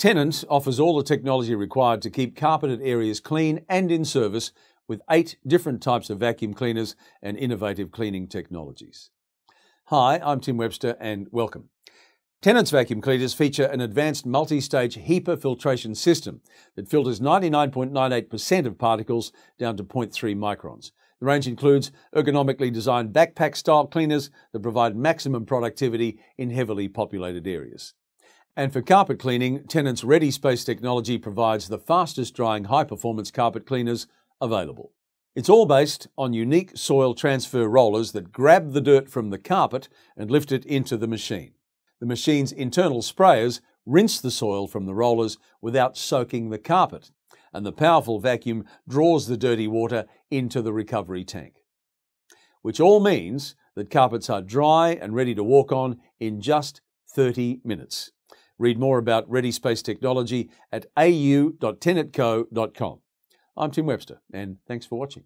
Tenant offers all the technology required to keep carpeted areas clean and in service with eight different types of vacuum cleaners and innovative cleaning technologies. Hi, I'm Tim Webster and welcome. Tenant's vacuum cleaners feature an advanced multi-stage HEPA filtration system that filters 99.98% of particles down to 0.3 microns. The range includes ergonomically designed backpack-style cleaners that provide maximum productivity in heavily populated areas. And for carpet cleaning, Tenant's Ready Space technology provides the fastest drying high performance carpet cleaners available. It's all based on unique soil transfer rollers that grab the dirt from the carpet and lift it into the machine. The machine's internal sprayers rinse the soil from the rollers without soaking the carpet, and the powerful vacuum draws the dirty water into the recovery tank. Which all means that carpets are dry and ready to walk on in just 30 minutes. Read more about Ready Space Technology at au.tenetco.com. I'm Tim Webster, and thanks for watching.